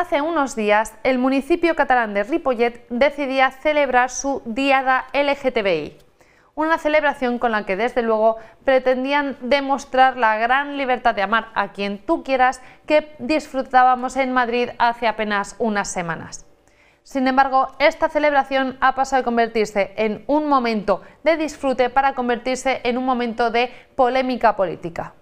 hace unos días el municipio catalán de Ripollet decidía celebrar su Diada LGTBI, una celebración con la que desde luego pretendían demostrar la gran libertad de amar a quien tú quieras que disfrutábamos en Madrid hace apenas unas semanas. Sin embargo, esta celebración ha pasado de convertirse en un momento de disfrute para convertirse en un momento de polémica política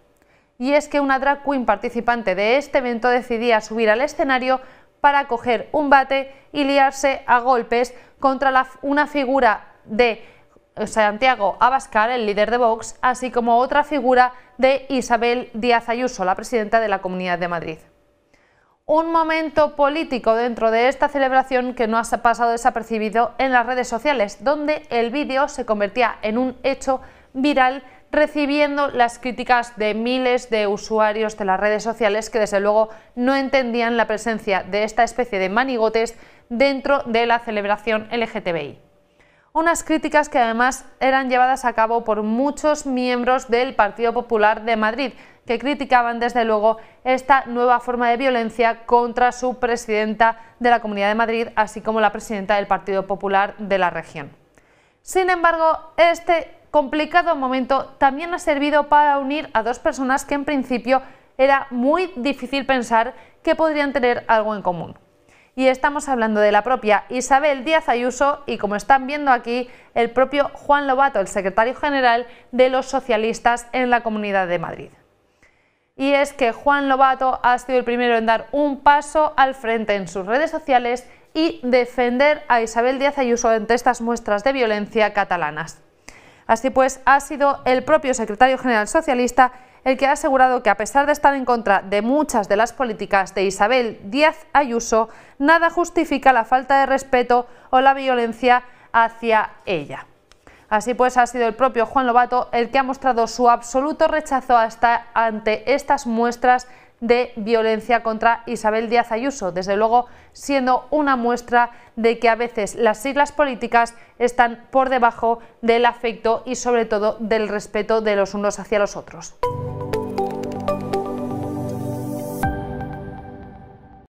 y es que una drag queen participante de este evento decidía subir al escenario para coger un bate y liarse a golpes contra una figura de Santiago Abascal, el líder de Vox, así como otra figura de Isabel Díaz Ayuso, la presidenta de la Comunidad de Madrid. Un momento político dentro de esta celebración que no ha pasado desapercibido en las redes sociales, donde el vídeo se convertía en un hecho viral recibiendo las críticas de miles de usuarios de las redes sociales que desde luego no entendían la presencia de esta especie de manigotes dentro de la celebración LGTBI. Unas críticas que además eran llevadas a cabo por muchos miembros del Partido Popular de Madrid, que criticaban desde luego esta nueva forma de violencia contra su presidenta de la Comunidad de Madrid, así como la presidenta del Partido Popular de la región. Sin embargo, este complicado momento también ha servido para unir a dos personas que en principio era muy difícil pensar que podrían tener algo en común. Y estamos hablando de la propia Isabel Díaz Ayuso y como están viendo aquí, el propio Juan Lobato, el secretario general de los socialistas en la Comunidad de Madrid. Y es que Juan Lobato ha sido el primero en dar un paso al frente en sus redes sociales y defender a Isabel Díaz Ayuso ante estas muestras de violencia catalanas. Así pues, ha sido el propio secretario general socialista el que ha asegurado que a pesar de estar en contra de muchas de las políticas de Isabel Díaz Ayuso, nada justifica la falta de respeto o la violencia hacia ella. Así pues, ha sido el propio Juan Lobato el que ha mostrado su absoluto rechazo hasta ante estas muestras de violencia contra Isabel Díaz Ayuso, desde luego siendo una muestra de que a veces las siglas políticas están por debajo del afecto y sobre todo del respeto de los unos hacia los otros.